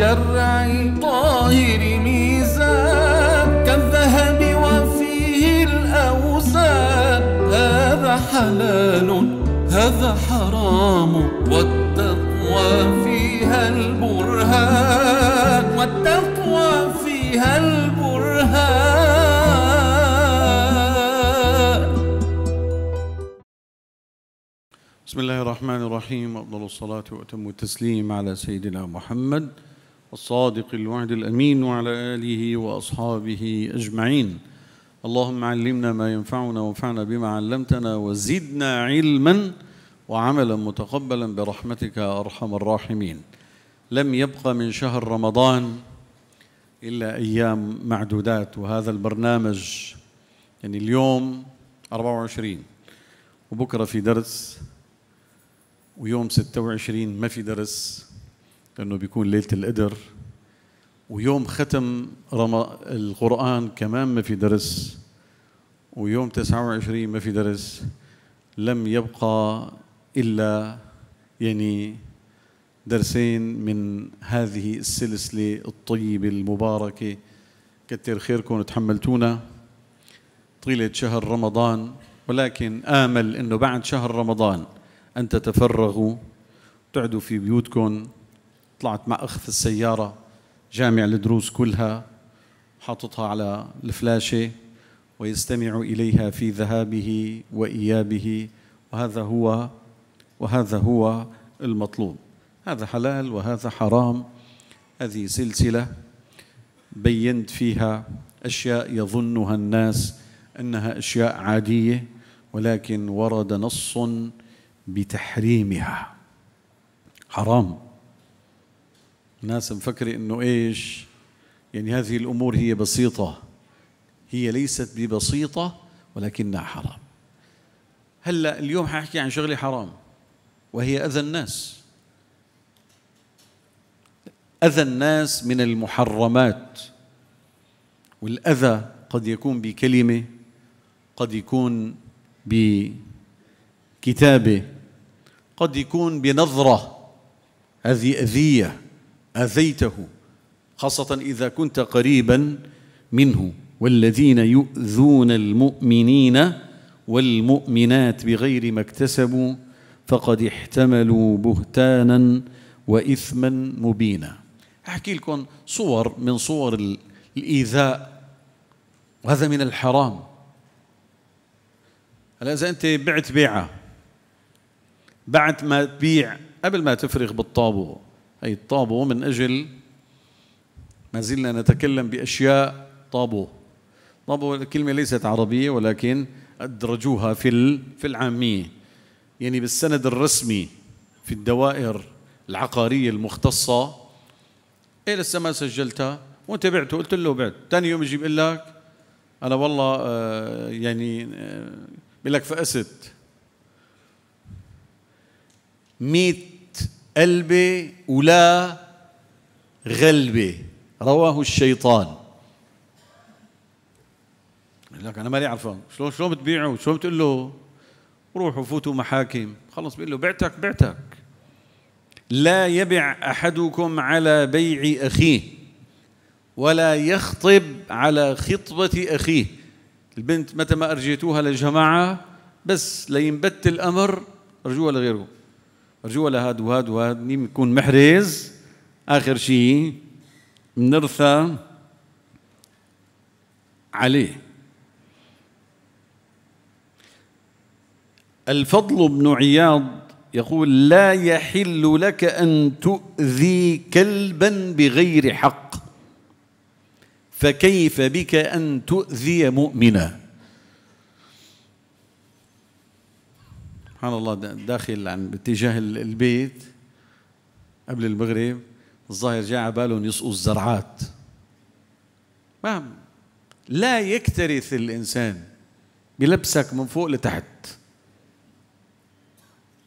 شرع طاهر ميزان كالذهب وفيه الأوزان هذا حلال هذا حرام والتقوى فيها البرهان والتقوى فيها البرهان بسم الله الرحمن الرحيم أفضل الصلاة وأتم التسليم على سيدنا محمد الصادق الوعد الامين وعلى اله واصحابه اجمعين اللهم علمنا ما ينفعنا وانفعنا بما علمتنا وزدنا علما وعملا متقبلا برحمتك يا ارحم الراحمين لم يبق من شهر رمضان الا ايام معدودات وهذا البرنامج يعني اليوم 24 وبكره في درس ويوم 26 ما في درس لأنه بيكون ليلة القدر ويوم ختم القرآن كمان ما في درس ويوم 29 ما في درس لم يبقى إلا يعني درسين من هذه السلسلة الطيبة المباركة كتر خيركم تحملتونا طيلة شهر رمضان ولكن آمل أنه بعد شهر رمضان أن تتفرغوا تعدوا في بيوتكم طلعت مع أخ في السيارة جامع الدروس كلها حاططها على الفلاشة ويستمع إليها في ذهابه وإيابه وهذا هو وهذا هو المطلوب هذا حلال وهذا حرام هذه سلسلة بينت فيها أشياء يظنها الناس أنها أشياء عادية ولكن ورد نص بتحريمها حرام الناس مفكرة إنه إيش يعني هذه الأمور هي بسيطة هي ليست ببسيطة ولكنها حرام هلا اليوم حاحكي عن شغلة حرام وهي أذى الناس أذى الناس من المحرمات والأذى قد يكون بكلمة قد يكون بكتابة قد يكون بنظرة هذه أذية اذيته خاصه اذا كنت قريبا منه والذين يؤذون المؤمنين والمؤمنات بغير ما اكتسبوا فقد احتملوا بهتانا واثما مبينا احكي لكم صور من صور الايذاء وهذا من الحرام هلا اذا انت بعت بيعه بعد ما تبيع قبل ما تفرغ بالطابو أي الطابو من أجل ما زلنا نتكلم بأشياء طابو طابو الكلمة ليست عربية ولكن أدرجوها في في العامية يعني بالسند الرسمي في الدوائر العقارية المختصة إيه لسه ما سجلتها وأنت بعته قلت له بعت ثاني يوم يجي بيقول لك أنا والله آه، يعني بيقول آه، لك فقست 100 قلبي ولا غلبي رواه الشيطان لك انا ماني عرفان شلون شلون بتبيعه شلون بتقول له روحوا فوتوا محاكم خلص بيقول له بعتك بعتك لا يبع احدكم على بيع اخيه ولا يخطب على خطبه اخيه البنت متى ما ارجيتوها للجماعه بس لينبت الامر ارجوها لغيركم رجوع لهاد وهاد وهاد يكون محرز اخر شيء بنرثى عليه الفضل بن عياض يقول لا يحل لك ان تؤذي كلبا بغير حق فكيف بك ان تؤذي مؤمنا سبحان الله داخل عن باتجاه البيت قبل المغرب الظاهر جاء على بالهم يسقوا الزرعات ما لا يكترث الانسان بلبسك من فوق لتحت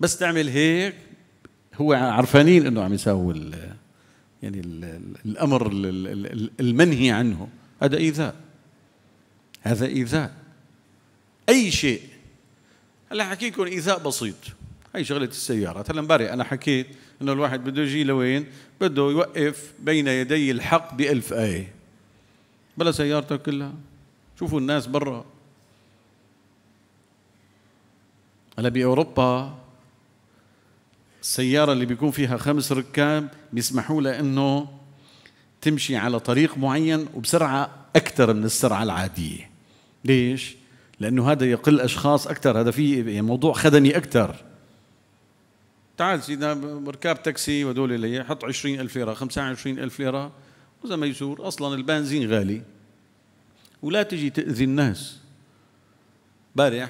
بس تعمل هيك هو عرفانين انه عم يساووا ال يعني الـ الامر الـ المنهي عنه هذا ايذاء هذا ايذاء اي شيء هلا لكم ايذاء بسيط هي شغله السيارات هلا امبارح انا حكيت انه الواحد بده يجي لوين بده يوقف بين يدي الحق بألف آية بلا سيارتك كلها شوفوا الناس برا هلا بأوروبا السيارة اللي بيكون فيها خمس ركاب بيسمحوا لها انه تمشي على طريق معين وبسرعة أكثر من السرعة العادية ليش؟ لانه هذا يقل اشخاص اكثر هذا في يعني موضوع خدني اكثر تعال سيدنا ركاب تاكسي ودول اللي حط 20000 ليره 25000 ليره وزي ما يصير اصلا البنزين غالي ولا تجي تاذي الناس بارح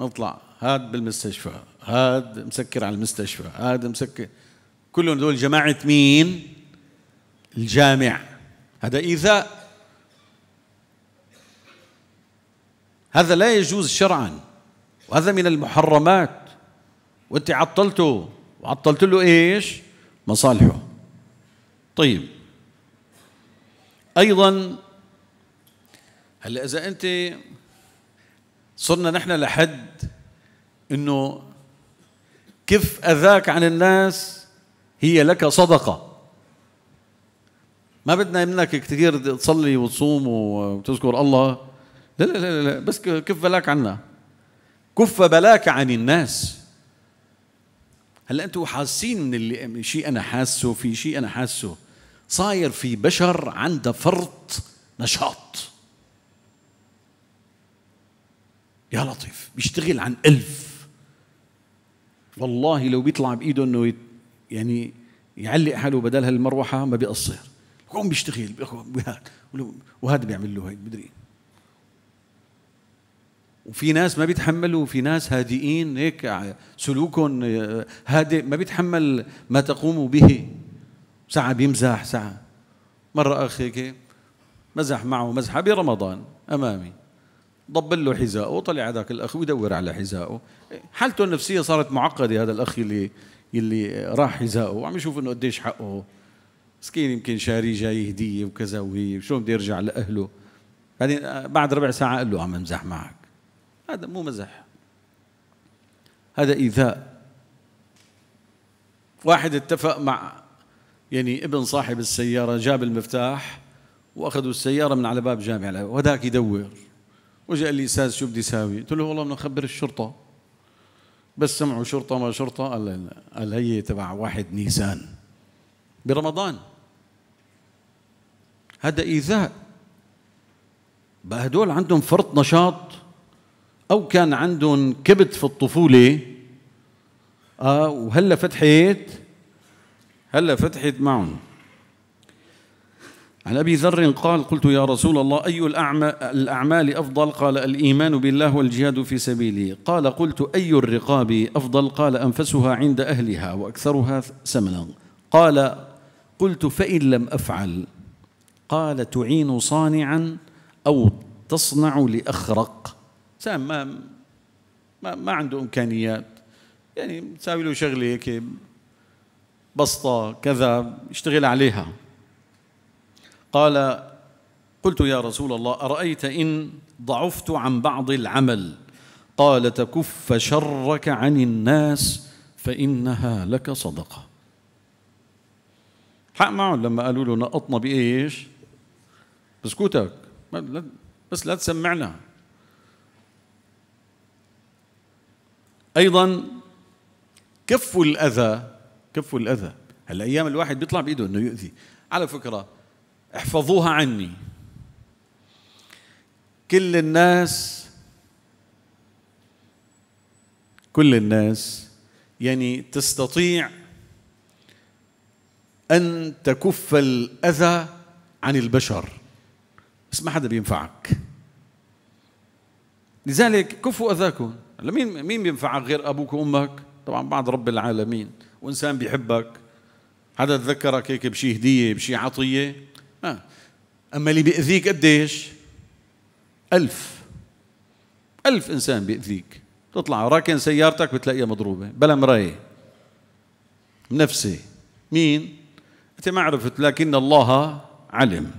اطلع هاد بالمستشفى هاد مسكر على المستشفى هاد مسكر كلهم دول جماعه مين الجامع هذا ايذاء هذا لا يجوز شرعا وهذا من المحرمات وانت عطلته وعطلت له ايش مصالحه طيب ايضا هلا اذا انت صرنا نحن لحد انه كف اذاك عن الناس هي لك صدقه ما بدنا منك كثير تصلي وتصوم وتذكر الله لا لا لا لا بس كف بلاك عنا كف بلاك عن الناس هلا انتم حاسين من اللي شيء انا حاسه في شيء انا حاسه صاير في بشر عنده فرط نشاط يا لطيف بيشتغل عن ألف والله لو بيطلع بإيده أنه يعني يعلق حاله بدل هالمروحة ما بيقصر يقوم بيشتغل وهذا وهذا بيعمل له هيك مدري وفي ناس ما بيتحملوا وفي ناس هادئين هيك سلوكهم آه، هادئ ما بيتحمل ما تقوم به ساعة بيمزح ساعة مرة أخ هيك مزح معه مزحة برمضان أمامي ضبل له حذائه طلع هذاك الأخ ويدور على حذائه حالته النفسية صارت معقدة هذا الأخ اللي اللي راح حذائه وعم يشوف إنه قديش حقه مسكين يمكن شاري جاي هدية وكذا وهي شلون بده يرجع لأهله بعدين آه، بعد ربع ساعة قال له عم امزح معك هذا مو مزح هذا إيذاء واحد اتفق مع يعني ابن صاحب السيارة جاب المفتاح وأخذوا السيارة من على باب جامع وهذاك يدور وجاء لي ساز شو بدي ساوي قلت له والله بدنا نخبر الشرطة بس سمعوا شرطة ما شرطة قال قال هي تبع واحد نيسان برمضان هذا إيذاء بقى هدول عندهم فرط نشاط أو كان عندهم كبت في الطفولة آه وهلا فتحت هلا فتحت معهم عن ابي ذر قال قلت يا رسول الله اي الاعمال افضل قال الايمان بالله والجهاد في سبيله قال قلت اي الرقاب افضل قال انفسها عند اهلها واكثرها ثمنا قال قلت فان لم افعل قال تعين صانعا او تصنع لاخرق سام ما ما, ما عنده امكانيات يعني تساوي له شغله هيك بسطه كذا يشتغل عليها قال قلت يا رسول الله ارايت ان ضعفت عن بعض العمل قال تكف شرك عن الناس فانها لك صدقه حق معهم لما قالوا له نقطنا بايش بسكوتك بس لا تسمعنا ايضا كف الاذى كف الاذى هلا ايام الواحد بيطلع بايده انه يؤذي على فكره احفظوها عني كل الناس كل الناس يعني تستطيع ان تكف الاذى عن البشر بس ما حدا بينفعك لذلك كفوا اذاكم مين مين بينفعك غير ابوك وامك طبعا بعد رب العالمين وانسان بيحبك حدا تذكرك هيك بشي هديه بشي عطيه ما آه. اما اللي بيأذيك قديش ألف ألف إنسان بيأذيك تطلع راكن سيارتك بتلاقيها مضروبة بلا مراية نفسي مين أنت ما عرفت لكن الله علم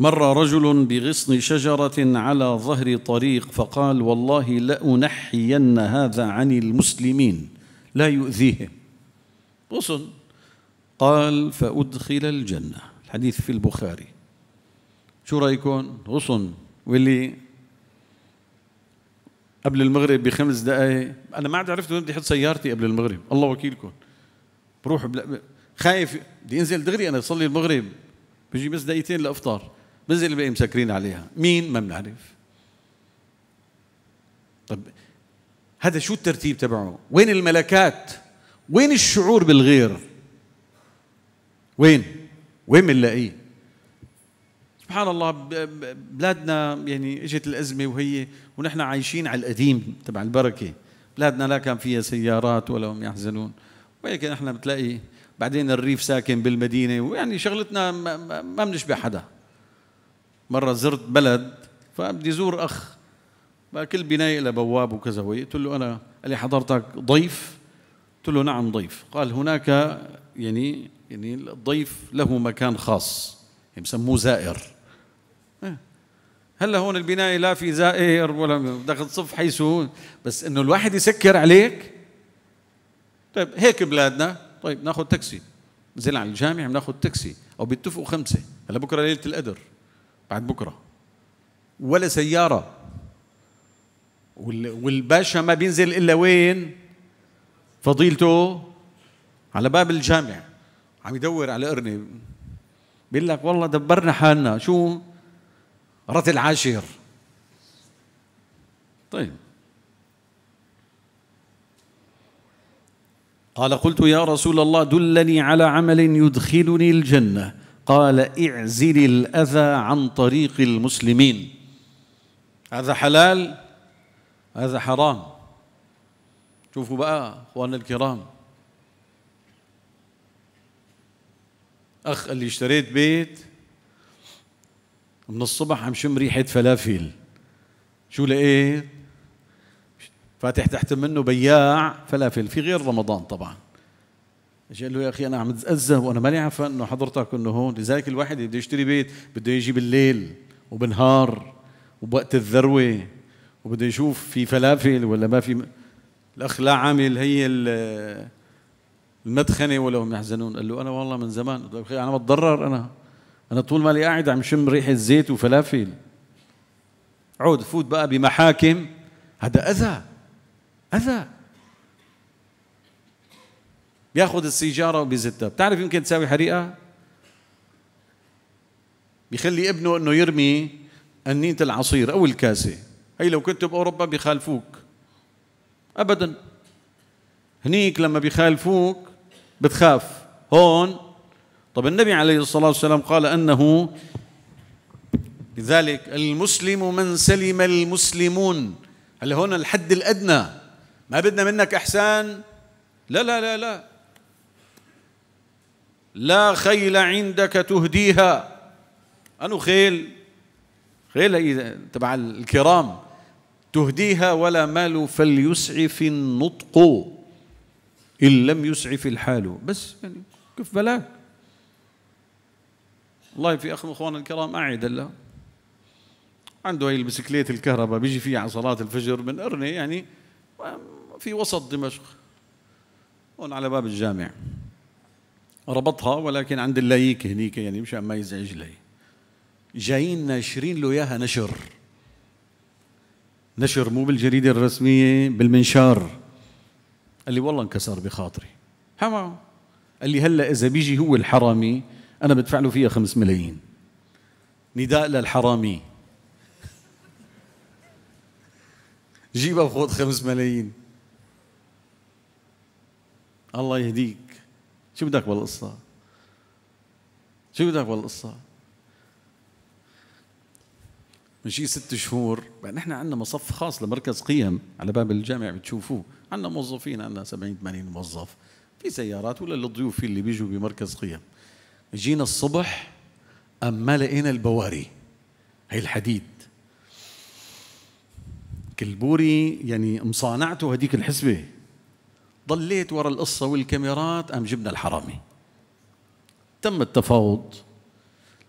مر رجل بغصن شجرة على ظهر طريق فقال والله لأنحين هذا عن المسلمين لا يؤذيهم غصن قال فأدخل الجنة الحديث في البخاري شو رأيكم غصن واللي قبل المغرب بخمس دقائق أنا ما عاد عرفت وين بدي أحط سيارتي قبل المغرب الله وكيلكم بروح بلا... خايف بدي انزل دغري انا اصلي المغرب بيجي بس دقيقتين لافطر اللي بقي مسكرين عليها مين ما بنعرف طب هذا شو الترتيب تبعه وين الملكات وين الشعور بالغير وين وين بنلاقيه سبحان الله بلادنا يعني اجت الازمه وهي ونحن عايشين على القديم تبع البركه بلادنا لا كان فيها سيارات ولا هم يحزنون ولكن احنا بتلاقي بعدين الريف ساكن بالمدينه ويعني شغلتنا ما بنشبه حدا مره زرت بلد فبدي زور اخ فكل كل بنايه لها بواب وكذا وهي قلت له انا قال لي حضرتك ضيف قلت له نعم ضيف قال هناك يعني يعني الضيف له مكان خاص يعني بسموه زائر إيه. هلا هون البناية لا في زائر ولا بدك تصف حيث بس انه الواحد يسكر عليك طيب هيك بلادنا طيب ناخذ تاكسي نزل على الجامع بناخذ تاكسي او بيتفقوا خمسه هلا بكره ليله القدر بعد بكره ولا سياره والباشا ما بينزل الا وين فضيلته على باب الجامع عم يدور على قرني بيقول لك والله دبرنا حالنا شو رتل عاشر طيب قال قلت يا رسول الله دلني على عمل يدخلني الجنه قال اعزل الأذى عن طريق المسلمين هذا حلال هذا حرام شوفوا بقى أخواننا الكرام أخ اللي اشتريت بيت من الصبح عم شم ريحة فلافل شو لقيت فاتح تحت منه بياع فلافل في غير رمضان طبعا اجى قال له يا اخي انا عم اتأذى وانا ماني عارفه انه حضرتك انه هون لذلك الواحد بده يشتري بيت بده يجي بالليل وبنهار وبوقت الذروه وبده يشوف في فلافل ولا ما في م... الاخ لا عامل هي المدخنه ولا هم يحزنون قال له انا والله من زمان قال له اخي انا بتضرر انا انا طول مالي قاعد عم شم ريحه زيت وفلافل عود فوت بقى بمحاكم هذا اذى اذى بياخذ السيجاره وبيزتها بتعرف يمكن تساوي حريقه بيخلي ابنه انه يرمي أنية العصير أو الكاسة هي لو كنت بأوروبا بيخالفوك أبدا هنيك لما بيخالفوك بتخاف هون طب النبي عليه الصلاة والسلام قال أنه لذلك المسلم من سلم المسلمون هل هون الحد الأدنى ما بدنا منك إحسان لا لا لا لا لا خيل عندك تهديها أنو خيل خيل تبع الكرام تهديها ولا مال فليسعف النطق إن لم يسعف الحال بس يعني كيف بلاك والله في أخ أخوان الكرام أعد له عنده هي البسكليت الكهرباء بيجي فيها على صلاة الفجر من أرني يعني في وسط دمشق هون على باب الجامع ربطها ولكن عند اللايك هنيك يعني مشان ما يزعج لي جايين ناشرين له اياها نشر نشر مو بالجريده الرسميه بالمنشار قال لي والله انكسر بخاطري حما قال لي هلا اذا بيجي هو الحرامي انا بدفع له فيها خمس ملايين نداء للحرامي جيبها وخذ خمس ملايين الله يهديك شو بدك بالقصة؟ شو بدك بالقصة؟ من شي ست شهور بقى نحن عندنا مصف خاص لمركز قيم على باب الجامع بتشوفوه عندنا موظفين عندنا 70 80 موظف في سيارات ولا للضيوف اللي بيجوا بمركز قيم جينا الصبح اما لقينا البواري هي الحديد كلبوري يعني مصانعته هديك الحسبه ضليت ورا القصة والكاميرات قام جبنا الحرامي تم التفاوض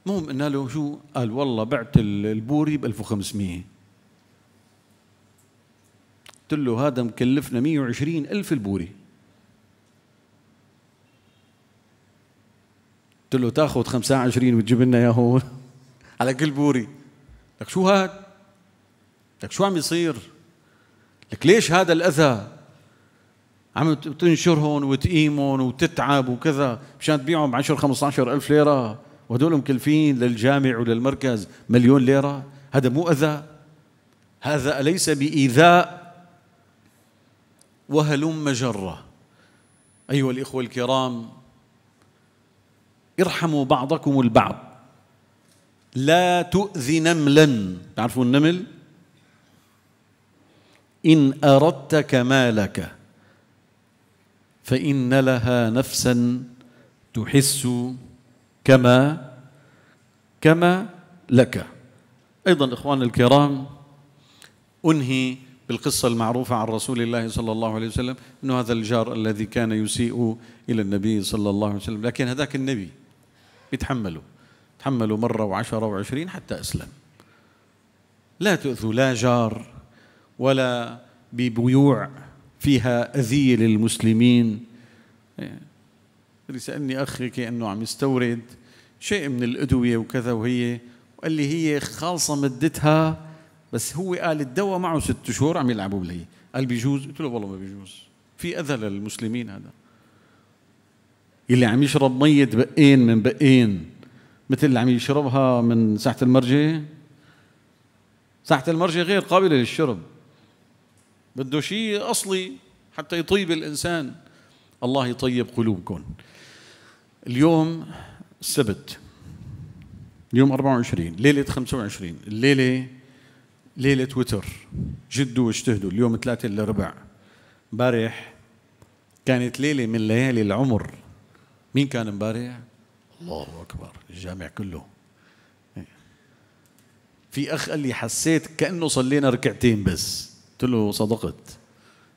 المهم قلنا له شو قال والله بعت البوري ب 1500 قلت له هذا مكلفنا 120 ألف البوري قلت له تاخذ 25 وتجيب لنا اياه على كل بوري لك شو هاد؟ لك شو عم يصير؟ لك ليش هذا الاذى؟ عم تنشرهم وتقيمهم وتتعب وكذا مشان تبيعهم ب 10 15 ألف ليرة وهدول مكلفين للجامع وللمركز مليون ليرة هذا مو أذى هذا أليس بإيذاء وهلم جرة أيها الإخوة الكرام ارحموا بعضكم البعض لا تؤذي نملا تعرفون النمل إن أردت كمالك فإن لها نفسا تحس كما كما لك أيضا إخواننا الكرام أنهي بالقصة المعروفة عن رسول الله صلى الله عليه وسلم أنه هذا الجار الذي كان يسيء إلى النبي صلى الله عليه وسلم لكن هذاك النبي يتحمله تحمله مرة وعشرة وعشرين حتى أسلم لا تؤذوا لا جار ولا ببيوع فيها أذية للمسلمين اللي سألني أخ كأنه عم يستورد شيء من الأدوية وكذا وهي وقال لي هي خالصة مدتها بس هو قال الدواء معه ست شهور عم يلعبوا بالهي قال بيجوز قلت له والله ما بيجوز في أذى للمسلمين هذا اللي عم يشرب مية بقين من بقين مثل اللي عم يشربها من ساحة المرجة ساحة المرجة غير قابلة للشرب بده شيء أصلي حتى يطيب الإنسان الله يطيب قلوبكم اليوم السبت يوم 24 ليلة 25 الليلة ليلة وتر جدوا واجتهدوا اليوم ثلاثة إلا ربع امبارح كانت ليلة من ليالي العمر مين كان امبارح؟ الله أكبر الجامع كله إيه. في أخ قال لي حسيت كأنه صلينا ركعتين بس قلت له صدقت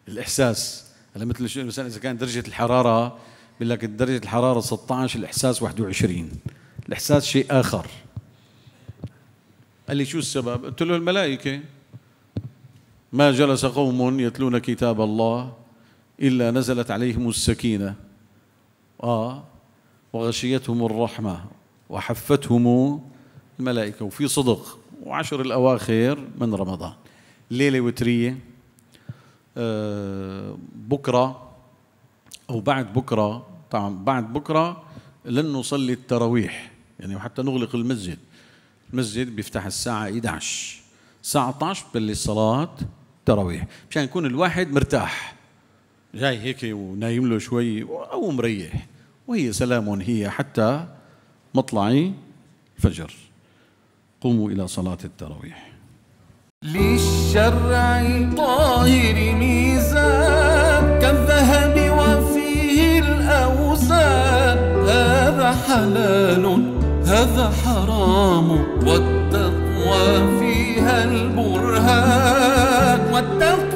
الاحساس هلا مثل شو مثلا اذا كانت درجه الحراره بقول لك درجه الحراره 16 الاحساس 21 الاحساس شيء اخر قال لي شو السبب؟ قلت له الملائكه ما جلس قوم يتلون كتاب الله الا نزلت عليهم السكينه اه وغشيتهم الرحمه وحفتهم الملائكه وفي صدق وعشر الاواخر من رمضان ليله وتريه آه، بكره او بعد بكره طبعا بعد بكره لن نصلي التراويح يعني وحتى نغلق المسجد المسجد بيفتح الساعه 11 الساعه 12 بتبلش صلاه تراويح مشان يكون الواحد مرتاح جاي هيك ونايم له شوي او مريح وهي سلام هي حتى مطلع الفجر قوموا الى صلاه التراويح للشرع طاهر ميزان كالذهب وفيه الأوزان هذا حلال هذا حرام والتقوى فيها البرهان والتقوى